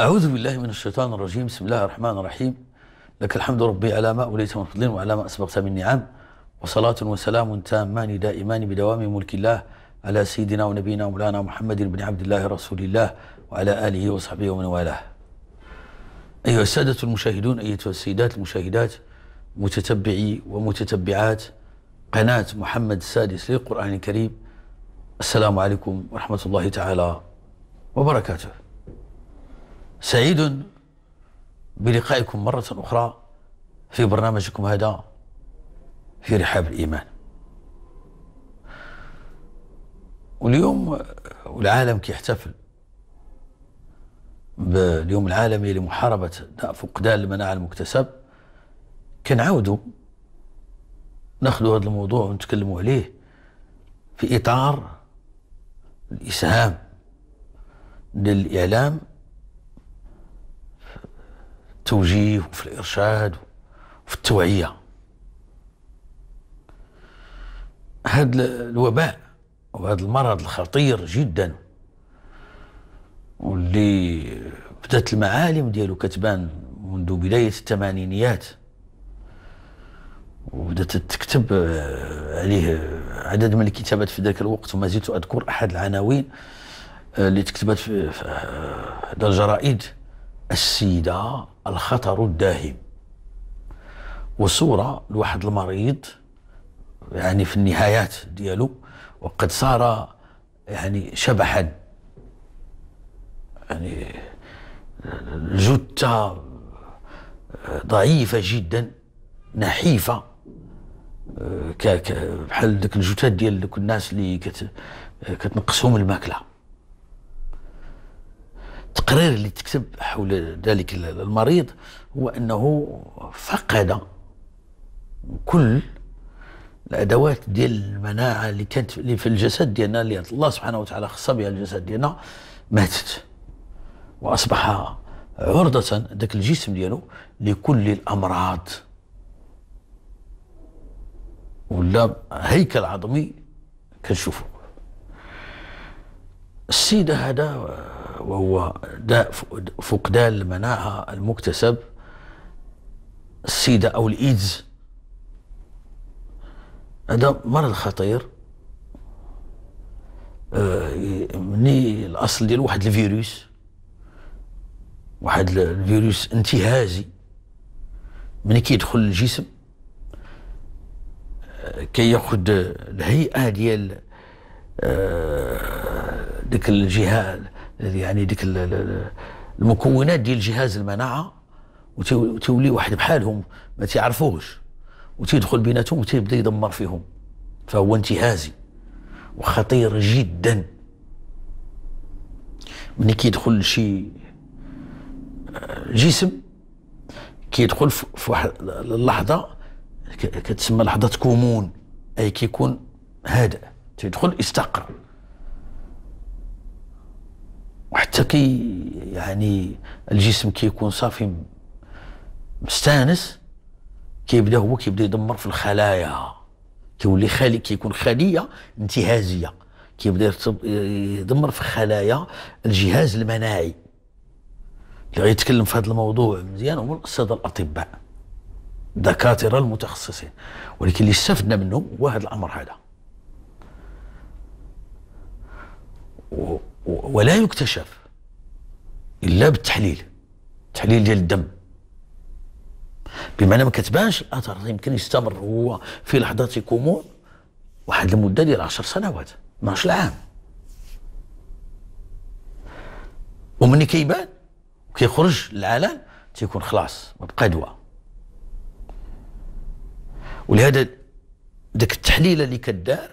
أعوذ بالله من الشيطان الرجيم بسم الله الرحمن الرحيم لك الحمد ربي على ما أوليت من فضل وعلى ما أسبقت من نعم وصلاة وسلام تامان دائمان بدوام ملك الله على سيدنا ونبينا ومولانا محمد بن عبد الله رسول الله وعلى آله وصحبه ومن والاه أيها السادة المشاهدون أيتها السيدات المشاهدات متتبعي ومتتبعات قناة محمد السادس للقرآن الكريم السلام عليكم ورحمة الله تعالى وبركاته سعيد بلقائكم مرة أخرى في برنامجكم هذا في رحاب الإيمان واليوم والعالم كيحتفل باليوم العالمي لمحاربة فقدان المناعة المكتسب كنعاودوا ناخذوا هذا الموضوع ونتكلموا عليه في إطار الإسهام للإعلام التوجيه وفي الإرشاد وفي التوعية هذا الوباء وهذا المرض الخطير جدا واللي بدات المعالم ديالو كتبان منذ بداية الثمانينيات وبدات تكتب آه، عليه عدد من الكتابات في ذاك الوقت وما زلت أذكر أحد العناوين آه، اللي تكتبت في آه، هذا الجرائد السيدة الخطر الداهم وصورة لواحد المريض يعني في النهايات ديالو وقد صار يعني شبحا يعني الجثة ضعيفة جدا نحيفة بحال ديك الجثث ديال دوك الناس اللي كتنقصهم الماكله التقرير اللي تكتب حول ذلك المريض هو انه فقد كل الادوات ديال المناعه اللي كانت اللي في الجسد ديالنا اللي الله سبحانه وتعالى خص بها الجسد ديالنا ماتت واصبح عرضه ذاك الجسم ديالو لكل الامراض ولا هيكل عظمي كنشوفه السيده هذا وهو داء فقدان المناعة المكتسب السيدا أو الإيدز هذا مرض خطير آه، مني الأصل ديال واحد الفيروس واحد الفيروس انتهازي ملي كيدخل الجسم آه، كياخد الهيئة ديال آه، ديك الجهه يعني ديك المكونات ديال جهاز المناعه وتولي واحد بحالهم ما تيعرفوهش وتيدخل بيناتهم وتيبدا يدمر فيهم فهو انتهازي وخطير جدا ملي كيدخل شي آه، جسم كيدخل في واحد اللحظه كتسمى لحظه كومون اي كيكون هادئ تيدخل استقر وحتى كي يعني الجسم كيكون كي صافي مستانس كيبدا هو كيبدا يدمر في الخلايا كيولي خالي كيكون خليه انتهازيه كيبدا يدمر في خلايا الجهاز المناعي اللي غيتكلم في هذا الموضوع مزيان هما الساده الاطباء الدكاتره المتخصصين ولكن اللي استفدنا منهم هو هذا الامر هذا ولا يكتشف الا بالتحليل تحليل ديال الدم بمعنى ما كتبانش الاثر آه يمكن يستمر هو في لحظات كومون واحد المده ديال 10 سنوات 12 عام ومني كيبان وكيخرج للعلن تيكون خلاص ما بقى دواء ولهذا داك التحليله اللي كدار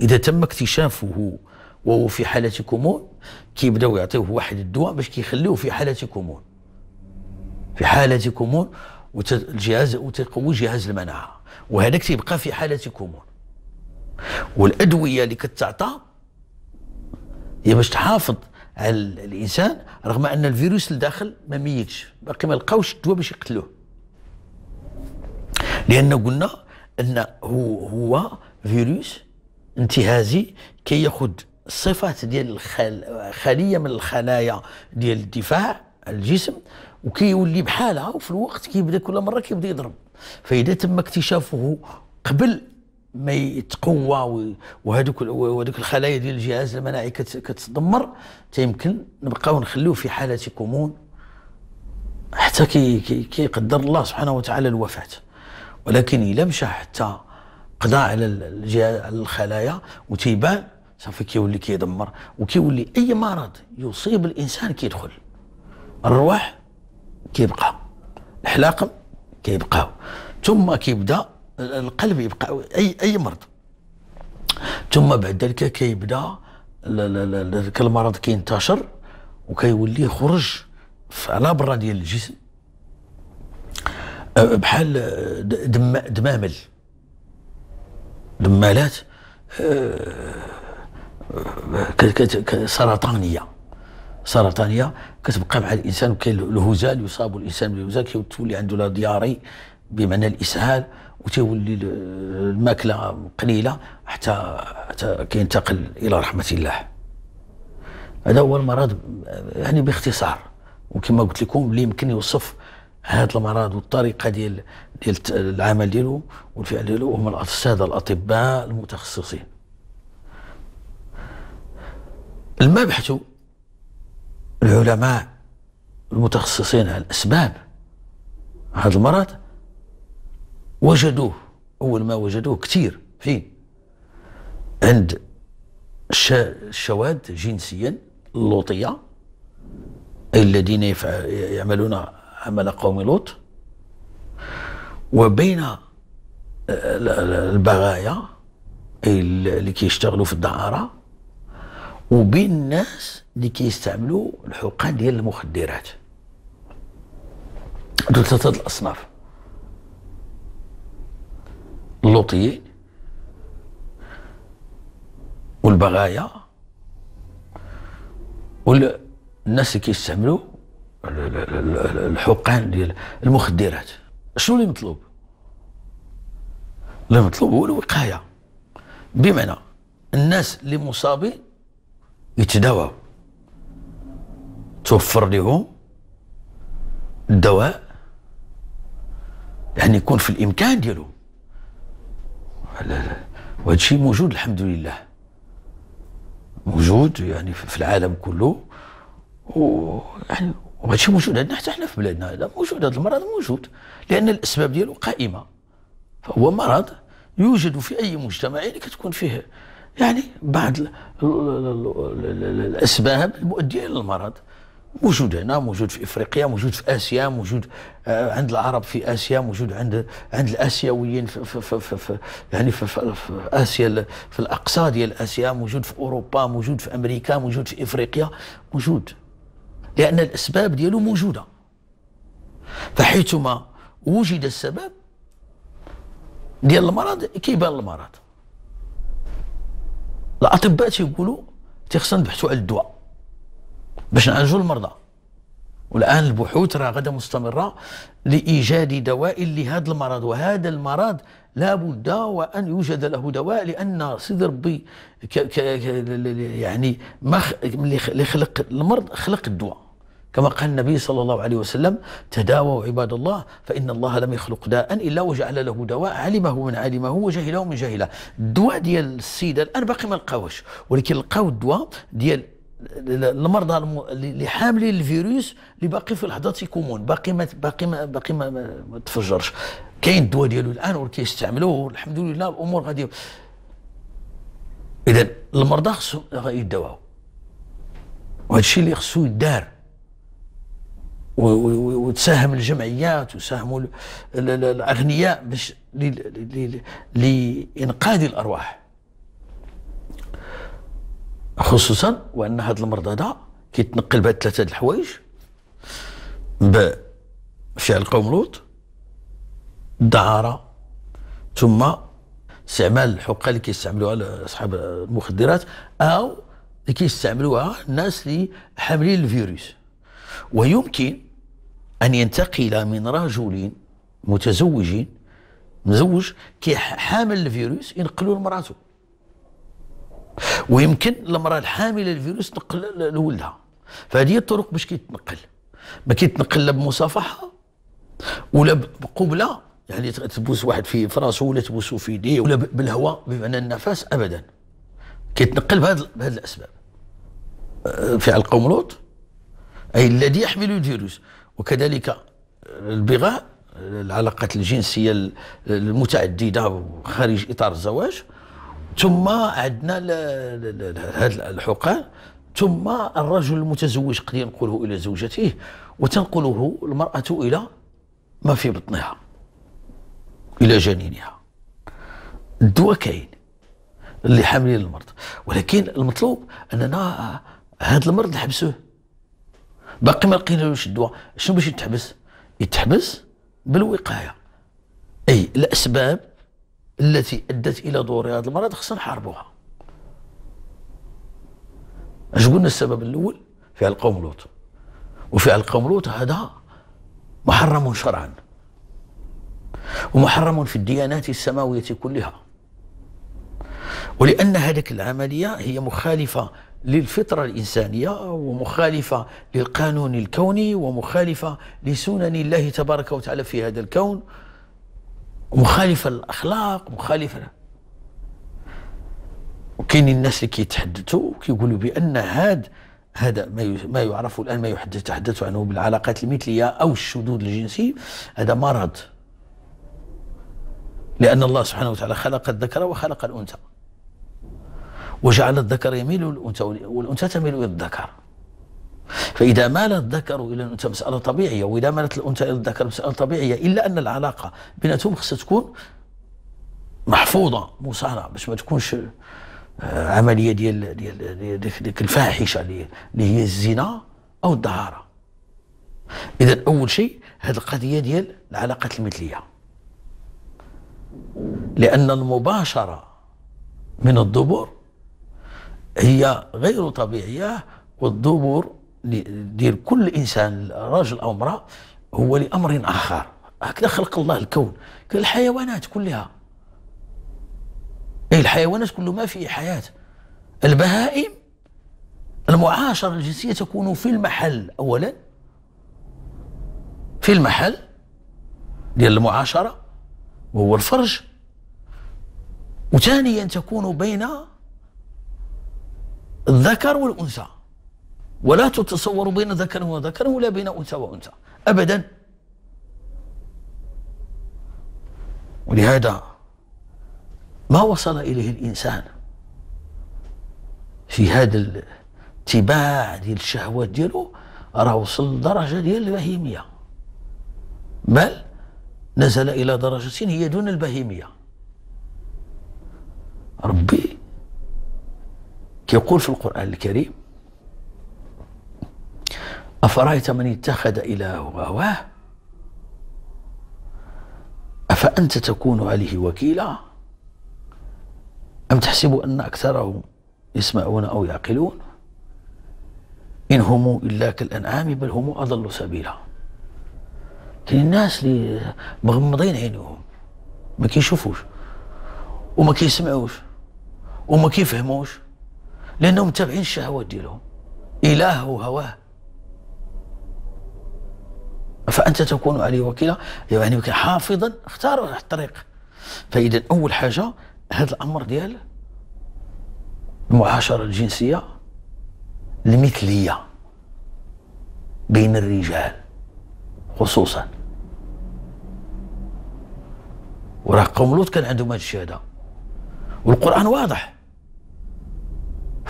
اذا تم اكتشافه وهو في حالة كمون كيبداو يعطيوه واحد الدواء باش كيخليوه في حالة كمون في حالة كمون والجهاز وتقوي جهاز المناعة وهذاك تيبقى في حالة كمون والأدوية اللي كتعطى هي باش تحافظ على الانسان رغم ان الفيروس الداخل ما ميتش باقي ما لقاوش الدواء باش يقتلوه لان قلنا ان هو هو فيروس انتهازي كياخذ صفات ديال الخل... خليه من الخلايا ديال الدفاع الجسم وكيولي بحالها وفي الوقت كيبدا كل مره كيبدا يضرب فاذا تم اكتشافه قبل ما يتقوى وهذوك وهذوك الخلايا ديال الجهاز المناعي كتدمر تيمكن نبقاو نخلوه في حاله كمون حتى كي كيقدر كي الله سبحانه وتعالى الوفاه ولكن الا مشى حتى قضى على الخلايا وتيبان صافي كيولي كيدمر وكيولي اي مرض يصيب الانسان كيدخل الرواح كيبقى الحلاقم كيبقاو ثم كيبدا القلب يبقى اي اي مرض ثم بعد ذلك كيبدا ذاك المرض كينتشر وكيولي يخرج على برا ديال الجسم أه، بحال دم دمامل دمالات أه، سرطانيه سرطانيه كتبقى مع الانسان وكاين الهزال يصاب الانسان بالهزال كيولي عنده لا دياري بمعنى الاسهال وتولي الماكله قليله حتى حتى كينتقل الى رحمه الله هذا هو المرض يعني باختصار وكما قلت لكم اللي يمكن يوصف هذا المرض والطريقه ديال ديال العمل ديالو والفعل ديالو هما الساده الاطباء المتخصصين لما بحثوا العلماء المتخصصين على الأسباب هذا المرض وجدوه أول ما وجدوه كثير فين عند الشواذ جنسيا اللوطية أي الذين يعملون عمل قوم لوط وبين آه، البغايا أي اللي كيشتغلوا في الدعارة وبين الناس اللي كيستعملوا الحقن ديال المخدرات دول ثلاثه الاصناف اللوطيين والبغايا والناس اللي كيستعملوا الحقان ديال المخدرات شنو اللي مطلوب اللي مطلوب هو الوقايه بمعنى الناس اللي مصابين يتداووا توفر لهم الدواء يعني يكون في الامكان ديالو وهذا الشيء موجود الحمد لله موجود يعني في العالم كله ويعني وهذا الشيء موجود عندنا حتى حنا في بلادنا هذا موجود هذا المرض موجود لان الاسباب ديالو قائمه فهو مرض يوجد في اي مجتمع اللي يعني كتكون فيه يعني بعض الاسباب المؤديه للمرض موجود هنا موجود في افريقيا موجود في اسيا موجود آه، عند العرب في اسيا موجود عند عند الاسيويين في, في, في, في, في يعني في, في, في اسيا في الاقصى ديال اسيا موجود في اوروبا موجود في امريكا موجود في افريقيا موجود لان الاسباب ديالو موجوده فحيثما وجد السبب ديال المرض كيبان المرض الاطباء تيقولوا تيخصنا نبحثوا على الدواء باش نعالجوا المرضى والان البحوث راه غدا مستمره لايجاد دواء لهذا المرض وهذا المرض لا بد وان يوجد له دواء لان سيدي ربي يعني ما اللي خلق المرض خلق الدواء كما قال النبي صلى الله عليه وسلم تداووا عباد الله فإن الله لم يخلق داء إلا وجعل له دواء علمه من علمه وجهله من جهله الدواء ديال السيدة الآن باقي ما لقاوش ولكن لقاو الدواء ديال المرضى اللي حاملين الفيروس اللي باقي في لحظات تيكونون باقي ما باقي ما باقي ما, ما تفجرش كاين الدواء ديالو الان وكيستعملوه الحمد لله الامور غادي اذا المرضى خصهم يداووا وهذا الشيء اللي خصو يدار وتساهم الجمعيات وساهموا الاغنياء باش لانقاذ الارواح خصوصا وان هذا المرض هذا كيتنقل بهاد ثلاثه الحوايج بفعل قوم لوط الدعاره ثم استعمال الحقه اللي كيستعملوها اصحاب المخدرات او اللي كيستعملوها الناس اللي حاملين الفيروس ويمكن أن ينتقل من رجل متزوج مزوج كي حامل الفيروس ينقلوا لمراته ويمكن المرأة الحاملة الفيروس تنقل لولدها فهذه الطرق باش كيتنقل ما كيتنقل لا بمصافحة ولا بقبلة يعني تبوس واحد في فراسه ولا تبوسه في يديه ولا بالهواء بمعنى النفس أبدا كيتنقل بهذه الأسباب أه، فعل قوم لوط أي الذي يحمل الفيروس وكذلك البغاء العلاقات الجنسية المتعددة خارج إطار الزواج ثم عندنا هذا الحقان ثم الرجل المتزوج قد ينقله إلى زوجته وتنقله المرأة إلى ما في بطنها إلى جنينها الدواء كاين اللي حاملين المرض ولكن المطلوب أننا هذا آه، المرض نحبسوه باقي ما لقيناش الدواء شنو باش يتحبس يتحبس بالوقايه اي الاسباب التي ادت الى ظهور هذا المرض خصنا نحاربوها اش قلنا السبب الاول فعل قوم لوط وفعل قوم لوط هذا محرم شرعا ومحرم في الديانات السماويه كلها ولان هذيك العمليه هي مخالفه للفطرة الإنسانية ومخالفة للقانون الكوني ومخالفة لسنن الله تبارك وتعالى في هذا الكون مخالفة للأخلاق مخالفة وكاين الناس اللي كيتحدثوا كيقولوا بأن هذا هذا ما ما يعرف الان ما يتحدث عنه بالعلاقات المثليه او الشذوذ الجنسي هذا مرض لان الله سبحانه وتعالى خلق الذكر وخلق الانثى وجعل الذكر يميل للأنثى والأنثى تميل إلى الذكر فإذا مال الذكر إلى الأنثى مسألة طبيعية وإذا مالت الأنثى إلى الذكر مسألة طبيعية إلا أن العلاقة بيناتهم خصها تكون محفوظة مصانة باش ما تكونش آه، عملية ديال ديال ديك الفاحشة اللي هي الزنا أو الدهارة إذا أول شيء هذه القضية ديال العلاقات المثلية لأن المباشرة من الضبور هي غير طبيعية والدبور ديال كل إنسان رجل أو امرأة هو لأمر آخر هكذا خلق الله الكون الحيوانات كلها أي الحيوانات كل ما فيه حياة البهائم المعاشرة الجنسية تكون في المحل أولا في المحل ديال المعاشرة وهو الفرج وثانيا تكون بين الذكر والأنثى ولا تتصور بين ذكر وذكر ولا بين أنثى وأنثى أبدا ولهذا ما وصل إليه الإنسان في هذا الاتباع ديال الشهوات ديالو راه وصل لدرجة ديال البهيمية بل نزل إلى درجة هي دون البهيمية ربي يقول في القرآن الكريم أفرأيت من اتخذ إلهه هواه أفأنت تكون عليه وكيلا أم تحسب أن أكثرهم يسمعون أو يعقلون إن هم إلا كالأنعام بل هم أضل سبيلا كاين الناس اللي مغمضين عينيهم ما كيشوفوش وما كيسمعوش وما كيفهموش لأنهم متابعين الشهوات ديالهم إله وهواه فأنت تكون عليه وكيلا يعني حافظا اختار الطريق فإذا أول حاجة هذا الأمر ديال المعاشرة الجنسية المثلية بين الرجال خصوصا وراه قوم لوط كان عندهم هذا الشيء هذا والقرآن واضح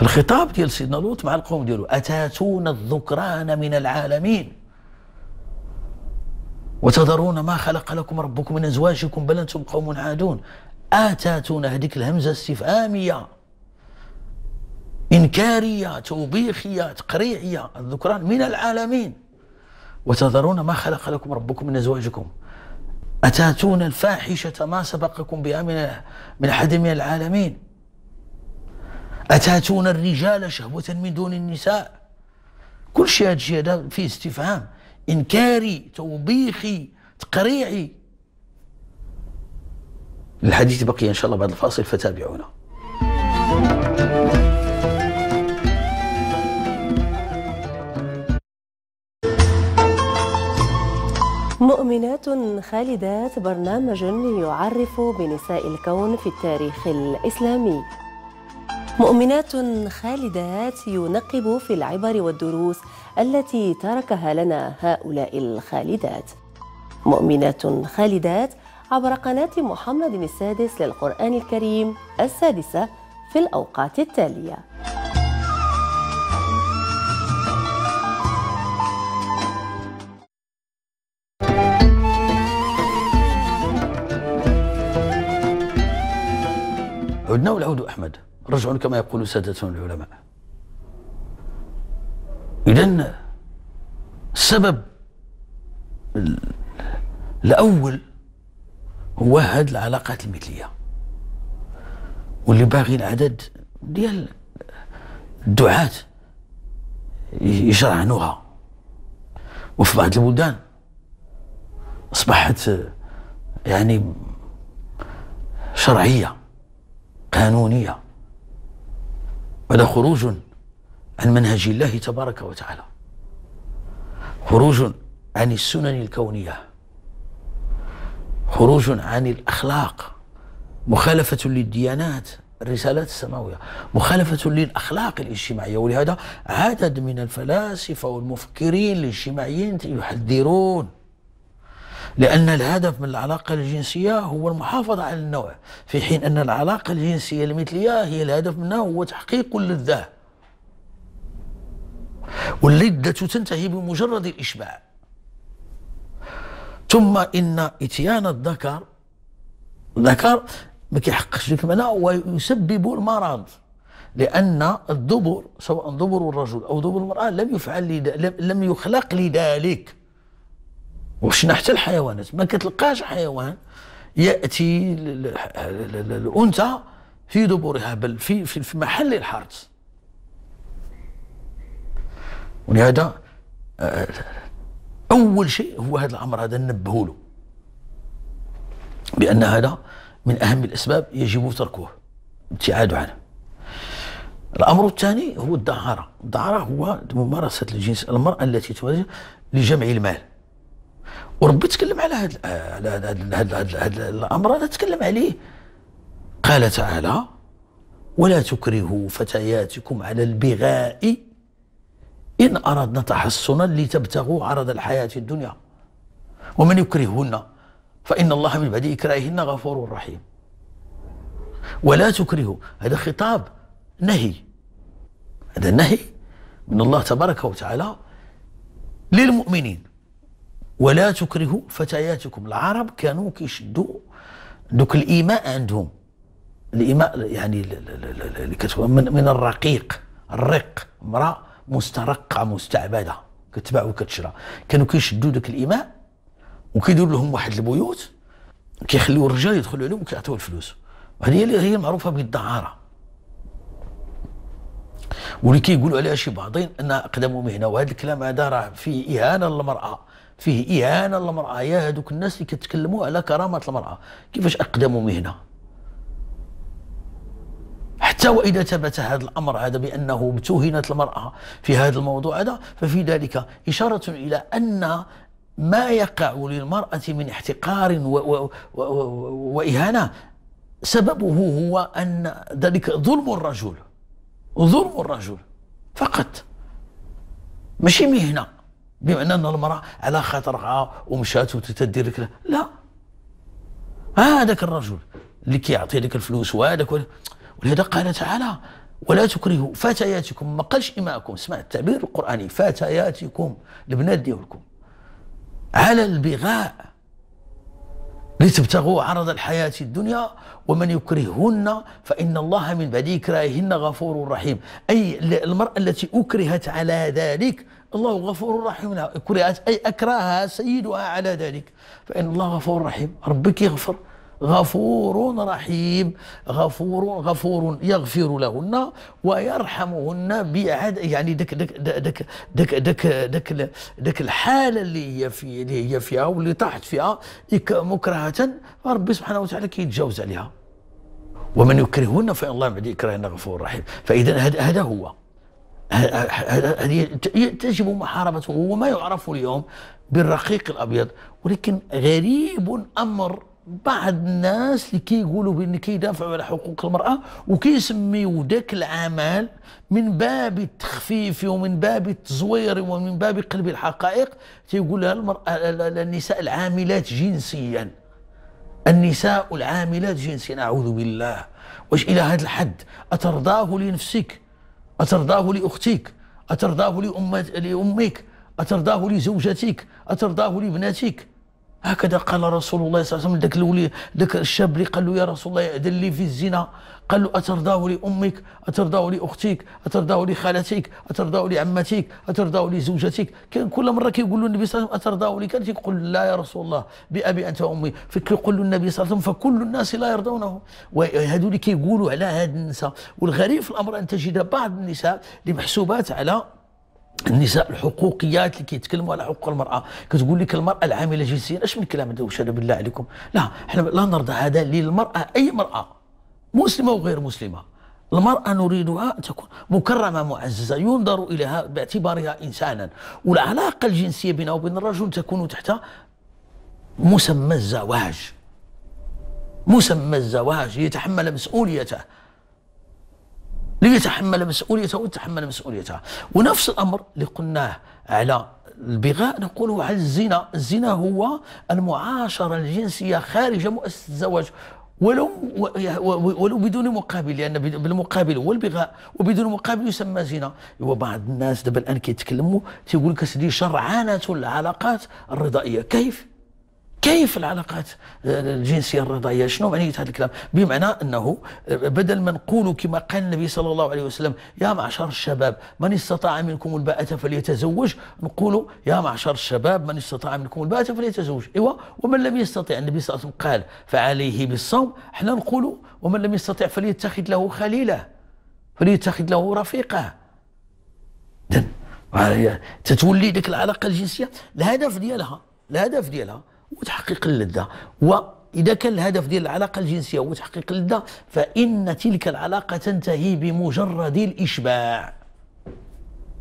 الخطاب ديال سيدنا لوط مع القوم ديالو أتاتون الذكران من العالمين وتذرون ما خلق لكم ربكم من أزواجكم بل أنتم قوم عادون آتاتون هذيك الهمزة استفهامية إنكارية توبيخية تقريعية الذكران من العالمين وتذرون ما خلق لكم ربكم من أزواجكم أتاتون الفاحشة ما سبقكم بها من أحد من العالمين أتاتون الرجال شهوة من دون النساء كل شيء هذا الشيء هذا فيه استفهام إنكاري توبيخي تقريعي الحديث بقي إن شاء الله بعد الفاصل فتابعونا مؤمنات خالدات برنامج يعرف بنساء الكون في التاريخ الإسلامي مؤمنات خالدات ينقب في العبر والدروس التي تركها لنا هؤلاء الخالدات مؤمنات خالدات عبر قناة محمد السادس للقرآن الكريم السادسة في الأوقات التالية عدنا والعود أحمد رجع كما يقول سادتنا العلماء إذا السبب الأول هو هاد العلاقات المثلية واللي باغي العدد ديال الدعاة يشرعنوها وفي بعض البلدان أصبحت يعني شرعية قانونية وهذا خروج عن منهج الله تبارك وتعالى خروج عن السنن الكونية خروج عن الأخلاق مخالفة للديانات الرسالات السماوية مخالفة للأخلاق الاجتماعية ولهذا عدد من الفلاسفة والمفكرين الاجتماعيين يحذرون لأن الهدف من العلاقة الجنسية هو المحافظة على النوع في حين أن العلاقة الجنسية المثلية هي الهدف منها هو تحقيق اللذة واللذة تنتهي بمجرد الإشباع ثم إن إتيان الذكر الذكر ما كيحققش لك المعنى ويسبب المرض لأن الدبر سواء دبر الرجل أو دبر المرأة لم يفعل لد... لم يخلق لذلك وشنا حتى الحيوانات ما كتلقاش حيوان ياتي الانثى في دبورها بل في في محل الحرث ولهذا آه، اول شيء هو هذا الامر هذا ننبهوا له بان هذا من اهم الاسباب يجب تركه الابتعاد عنه الامر الثاني هو الدعاره الدعاره هو ممارسه الجنس المراه التي تواجه لجمع المال وربي تكلم على هذا على هذا الامر انا تكلم عليه قال تعالى ولا تكرهوا فتياتكم على البغاء ان اردنا تحصنا لتبتغوا عرض الحياه الدنيا ومن يكرههن فان الله من بعد اكراههن غفور رحيم ولا تكرهوا هذا خطاب نهي هذا نهي من الله تبارك وتعالى للمؤمنين ولا تكرهوا فتياتكم العرب كانوا كيشدوا دوك الايماء عندهم الايماء يعني اللي كتكون من, من الرقيق الرق امراه مسترقه مستعبده كتباع وكتشرى كانوا كيشدوا دوك الايماء وكيديروا لهم واحد البيوت كيخليو الرجال يدخلوا عليهم وكيعطيو الفلوس وهذه هي هي معروفه بالدعاره واللي كيقولوا عليها شي بعضين انها اقدم مهنه وهذا الكلام هذا راه فيه اهانه للمراه فيه اهانه للمراه يا هذوك الناس اللي كيتكلموا على كرامه المراه كيفاش اقدموا مهنه حتى واذا ثبت هذا الامر هذا بانه ابتهنت المراه في هذا الموضوع هذا ففي ذلك اشاره الى ان ما يقع للمراه من احتقار و و واهانه سببه هو ان ذلك ظلم الرجل ظلم الرجل فقط ماشي مهنه بمعنى ان المراه على خاطرها ومشات وتدير ركله لا هذاك الرجل اللي كيعطي لك الفلوس وهذاك ولهذا قال تعالى ولا تكرهوا فتياتكم ما قالش اماءكم اسمع التعبير القراني فتياتكم البنات ديالكم على البغاء لتبتغوا عرض الحياة الدنيا ومن يكرههن فإن الله من بعد إكراههن غفور رحيم أي المرأة التي أكرهت على ذلك الله غفور رحيم قرأت أي أكرهها سيدها على ذلك فإن الله غفور رحيم ربك يغفر غفور رحيم غفور غفور يغفر لهن ويرحمهن بعد يعني دك دك دك دك دك دك, دك الحاله اللي هي في اللي هي فيها واللي طاحت فيها مكرهه فربي سبحانه وتعالى كيتجاوز عليها ومن يكرهن فان الله بعد يكرهن غفور رحيم فاذا هذا هو هذه تجب محاربته هو ما يعرف اليوم بالرقيق الابيض ولكن غريب امر بعض الناس اللي كيقولوا بان كيدافعوا على حقوق المراه وكيسميوا ذاك العمل من باب التخفيف ومن باب التزوير ومن باب قلب الحقائق تيقول لها المراه النساء العاملات جنسيا النساء العاملات جنسيا اعوذ بالله واش الى هذا الحد اترضاه لنفسك أترضاه لأختك أترضاه لأمك أترضاه لزوجتك أترضاه لابنتك هكذا قال رسول الله صلى الله عليه وسلم ذاك الولي ذاك الشاب اللي قال له يا رسول الله هذا لي في الزنا قال له أترضاه لأمك أترضاه لأختك أترضاه لخالتك أترضاه لعمتك أترضاه لزوجتك كان كل مرة كيقول له النبي صلى الله عليه وسلم أترضاه لك تيقول لا يا رسول الله بأبي أنت وأمي فكيقول له النبي صلى الله عليه وسلم فكل الناس لا يرضونه وهذو اللي كيقولوا على هذه النساء والغريب في الأمر أن تجد بعض النساء اللي محسوبات على النساء الحقوقيات اللي كيتكلموا على حقوق المراه كتقول لك المراه العامله جنسيا اش من كلام هذا وشهد بالله عليكم لا احنا لا نرضى هذا للمراه اي مراه مسلمه وغير مسلمه المرأة نريدها أن تكون مكرمة معززة ينظر إليها باعتبارها إنسانا والعلاقة الجنسية بينها وبين الرجل تكون تحت مسمى الزواج مسمى الزواج يتحمل مسؤوليته ليتحمل مسؤوليته ويتحمل مسؤوليته ونفس الأمر اللي قلناه على البغاء نقوله على الزنا الزنا هو المعاشرة الجنسية خارج مؤسسة الزواج ولو ولو بدون مقابل لان يعني بالمقابل هو البغاء وبدون مقابل يسمى زنا وبعض الناس دابا الان كيتكلموا تيقول لك سيدي شرعانه العلاقات الرضائيه كيف؟ كيف العلاقات الجنسيه الرضاية شنو معنيه هذا الكلام بمعنى انه بدل ما نقولوا كما قال النبي صلى الله عليه وسلم يا معشر الشباب من استطاع منكم الباءة فليتزوج نقولوا يا معشر الشباب من استطاع منكم الباءة فليتزوج ايوا ومن لم يستطع النبي صلى الله عليه وسلم قال فعليه بالصوم احنا نقولوا ومن لم يستطع فليتخذ له خليله فليتخذ له رفيقه تتولي ديك العلاقه الجنسيه الهدف ديالها الهدف ديالها وتحقيق اللذه واذا كان الهدف ديال العلاقه الجنسيه هو تحقيق اللذه فان تلك العلاقه تنتهي بمجرد الاشباع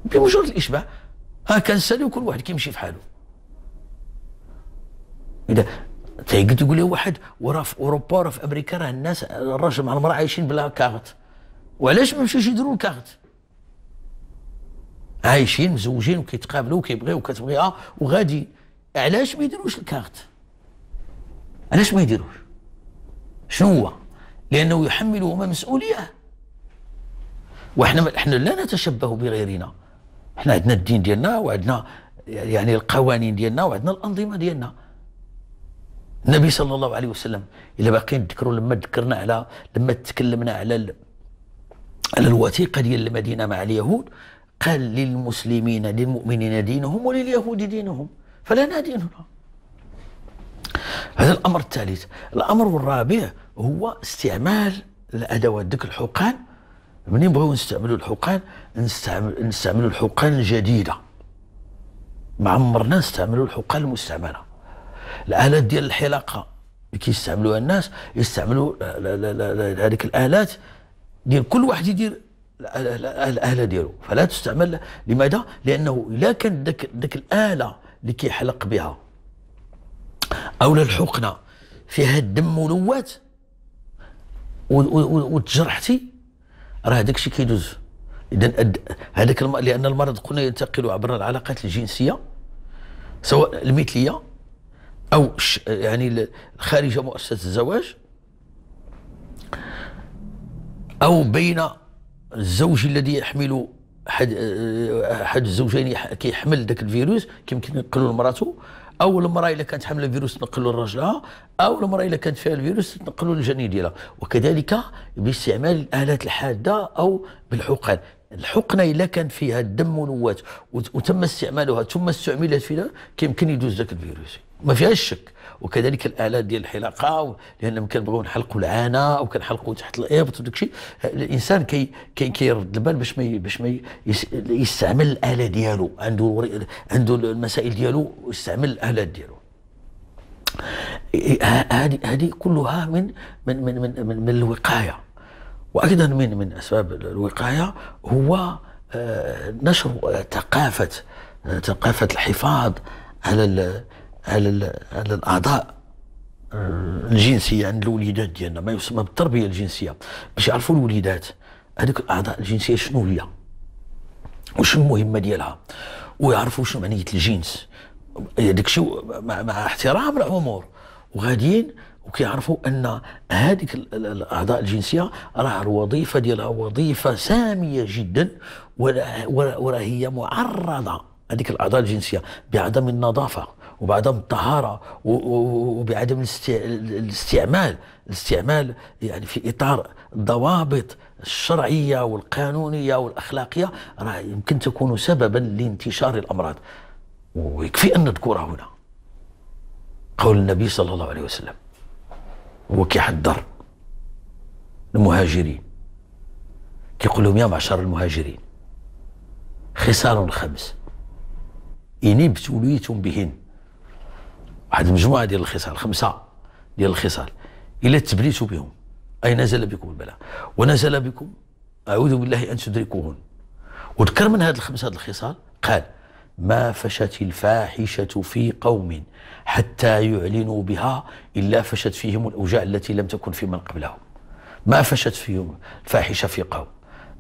بمجرد الاشباع ها كنسالي وكل واحد كيمشي في حاله اذا تيقد تقول لي واحد وراه في اوروبا وراه في امريكا راه الناس الراجل مع المراه عايشين بلا كارت وعلاش ما مشوش يديروا الكارت عايشين مزوجين وكيتقابلوا وكيبغيو وكتبغيها وغادي علاش ما يديروش الكارت علاش ما يديروش شنو هو لانه يحملهما مسؤوليه وحنا احنا لا نتشبه بغيرنا احنا عندنا الدين ديالنا وعندنا يعني القوانين ديالنا وعندنا الانظمه ديالنا النبي صلى الله عليه وسلم الا باقيين نذكروا لما ذكرنا على لما تكلمنا على ال... على الوثيقه ديال المدينه مع اليهود قال للمسلمين للمؤمنين دينهم ولليهود دينهم فلا نادي هنا هذا الامر الثالث الامر الرابع هو استعمال الادوات ديك الحقان منين بغيو نستعملوا الحقان نستعمل نستعملوا الحقان الجديده ما عمرنا نستعملوا الحقان المستعمله الالات ديال الحلاقه اللي كيستعملوها الناس يستعملوا هذيك الالات ديال كل واحد يدير الاله ديالو فلا تستعمل لماذا لانه الا كانت ديك الاله اللي كيحلق بها او الحقنه فيها الدم ولوات وتجرحتي راه هذاك الشيء كيدوز اذا هذاك الم... لان المرض قلنا ينتقل عبر العلاقات الجنسيه سواء المثليه او ش... يعني خارج مؤسسه الزواج او بين الزوج الذي يحمل حد احد الزوجين كيحمل ذاك الفيروس كيمكن ينقلوا لمراته او المراه الا كانت حامله الفيروس تنقلوا لراجلها او المراه الا كانت فيها الفيروس تنقلوا للجنين ديالها وكذلك باستعمال الالات الحاده او بالحقن الحقنه الا كان فيها الدم ونوات وتم استعمالها ثم استعملت فينا كيمكن يدوز ذاك الفيروس ما فيهاش الشك وكذلك الالات ديال الحلاقه لان كنبغيو نحلقوا العانه او كنحلقوا تحت الابط وداك الشيء الانسان كي كي كيرد البال باش ما باش ما يستعمل الاله ديالو عنده عنده المسائل ديالو يستعمل الالات ديالو هذه هذه كلها من من من من, من, من الوقايه وايضا من من اسباب الوقايه هو آه، نشر آه، ثقافه آه، ثقافه الحفاظ على الـ على الـ على الاعضاء الجنسيه عند الوليدات ديالنا ما يسمى بالتربيه الجنسيه باش يعرفوا الوليدات هذوك الاعضاء الجنسيه شنو هي وشنو المهمه ديالها ويعرفوا شنو معنيه الجنس هذاك مع, مع احترام الامور وغاديين وكيعرفوا ان هذيك الاعضاء الجنسيه راه الوظيفه ديالها وظيفه ساميه جدا وراه هي معرضه هذيك الاعضاء الجنسيه بعدم النظافه وبعدم الطهاره وبعدم الاستعمال الاستعمال يعني في اطار الضوابط الشرعيه والقانونيه والاخلاقيه راه يمكن تكون سببا لانتشار الامراض ويكفي ان نذكرها هنا قول النبي صلى الله عليه وسلم هو كيحضر المهاجرين كيقول لهم يا معشر المهاجرين خصال خمس إن ابتليتم بهن واحد المجموعة ديال الخصال خمسة ديال الخصال إلا تبليتوا بهم أي نزل بكم البلاء ونزل بكم أعوذ بالله أن تدركوهن وذكر من هذه الخمسة الخصال قال ما فشت الفاحشة في قوم حتى يعلنوا بها إلا فشت فيهم الأوجاع التي لم تكن في من قبلهم ما فشت فيهم الفاحشة في قوم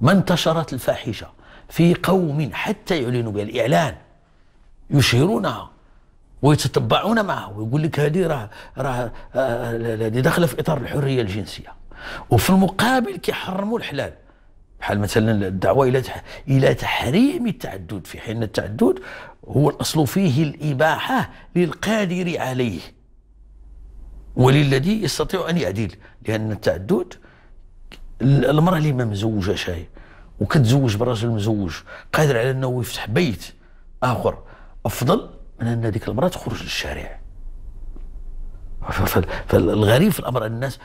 ما انتشرت الفاحشة في قوم حتى يعلنوا بها الإعلان يشهرونها ويتتبعون معه ويقول لك هذه راه راه آه، هذه داخله في اطار الحريه الجنسيه وفي المقابل كيحرموا الحلال بحال مثلا الدعوه الى الى تحريم التعدد في حين التعدد هو الاصل فيه الاباحه للقادر عليه وللذي يستطيع ان يعدل لان التعدد المراه اللي ما مزوجه شيء وكتزوج براجل مزوج قادر على انه يفتح بيت اخر افضل من ان هذيك المراه تخرج للشارع فالغريب في الامر الناس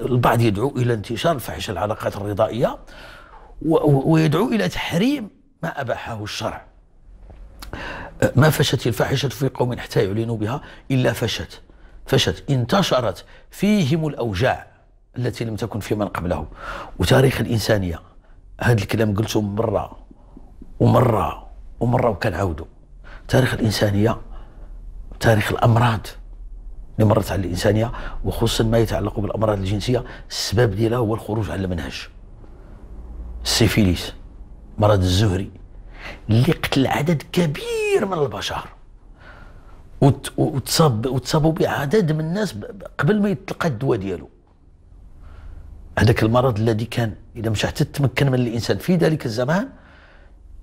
البعض يدعو الى انتشار الفحش العلاقات الرضائيه ويدعو إلى تحريم ما أباحه الشرع ما فشت الفاحشة في قوم حتى يعلنوا بها إلا فشت فشت انتشرت فيهم الأوجاع التي لم تكن في من قبله وتاريخ الإنسانية هذا الكلام قلته مرة ومرة ومرة وكنعاودو تاريخ الإنسانية تاريخ الأمراض اللي مرت على الإنسانية وخصوصا ما يتعلق بالأمراض الجنسية السبب ديالها هو الخروج على المنهج السيفيليس مرض الزهري اللي قتل عدد كبير من البشر وتصاب وتصابوا بعدد من الناس قبل ما يتلقى الدواء ديالو هذاك المرض الذي كان اذا مش حتى تمكن من الانسان في ذلك الزمان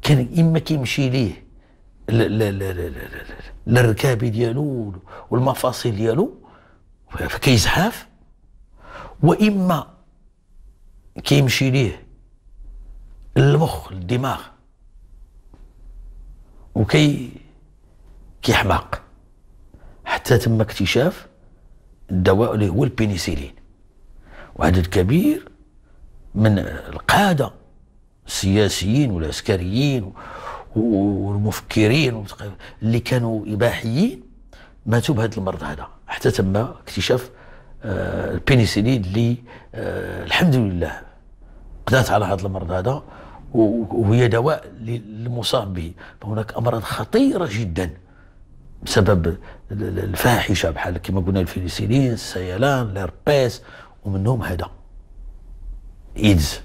كان اما كيمشي ليه للركاب ديالو والمفاصل ديالو فكيزحف واما كيمشي ليه المخ الدماغ وكي كيحماق حتى تم اكتشاف الدواء اللي هو البينيسيلين وعدد كبير من القادة السياسيين والعسكريين والمفكرين اللي كانوا إباحيين ماتوا بهذا المرض هذا حتى تم اكتشاف آه، البينيسيلين اللي آه، الحمد لله قضات على هذا المرض هذا وهي دواء للمصاب به فهناك امراض خطيره جدا بسبب الفاحشه بحال كما قلنا الفينيسيلين السيلان الهرباس ومنهم هذا ايدز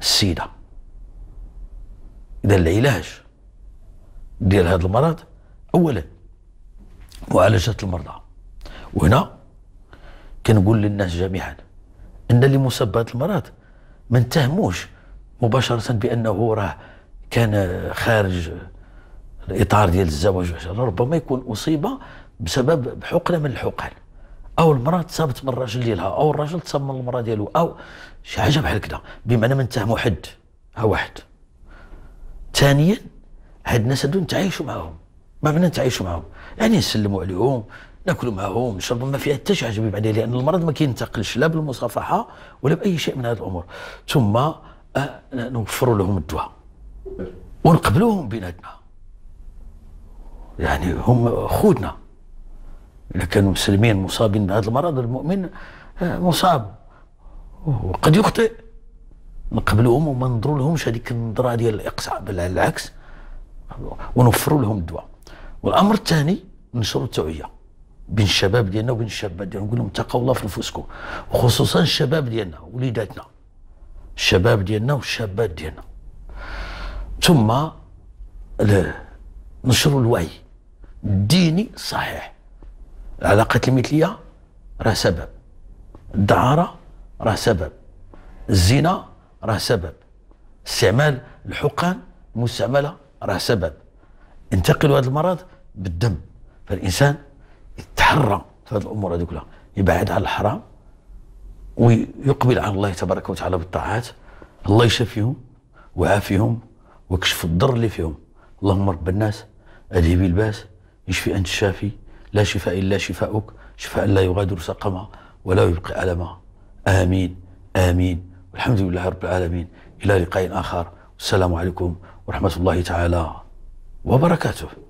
السيده اذا العلاج ديال هذا المرض اولا معالجه المرضى وهنا كنقول للناس جميعا ان اللي مصاب بهذا المرض ما نتهموش مباشره بانه راه كان خارج الاطار ديال الزواج ربما يكون اصيب بسبب حقنه من الحقن او المراه تصابت من الراجل ديالها او الراجل تصاب من المراه ديالو او شي حاجه بحال كذا بمعنى ما نتهموا حد ها واحد ثانيا هاد الناس هادو نتعايشوا معاهم ما معنى نتعايشوا معاهم يعني نسلموا عليهم ناكلوا معاهم نشربوا ما فيها حتى شي حاجه بعدين لان المرض ما كينتقلش لا بالمصافحه ولا باي شيء من هاد الامور ثم نوفر لهم الدواء ونقبلوهم بلادنا يعني هم خودنا إذا كانوا مسلمين مصابين بهذا المرض المؤمن آه، مصاب وقد يخطئ نقبلوهم وما ننظروا لهمش هذيك النظره ديال الاقصاء بل على العكس ونوفروا لهم الدواء والامر الثاني نشروا التوعيه بين الشباب ديالنا وبين الشابات ديالنا نقول لهم اتقوا الله في نفوسكم وخصوصا الشباب ديالنا وليداتنا الشباب ديالنا والشابات ديالنا ثم نشر الوعي الديني الصحيح العلاقات المثليه راه سبب الدعاره راه سبب الزنا راه سبب استعمال الحقن المستعمله راه سبب انتقلوا هذا المرض بالدم فالانسان يتحرى في هذه الامور كلها يبعد عن الحرام ويقبل على الله تبارك وتعالى بالطاعات الله يشفيهم وعافيهم ويكشف الضر اللي فيهم اللهم رب الناس اذهبي الباس يشفي انت الشافي لا شفاء الا شفاؤك شفاء لا يغادر سقما ولا يبقي الما امين امين والحمد لله رب العالمين الى لقاء اخر والسلام عليكم ورحمه الله تعالى وبركاته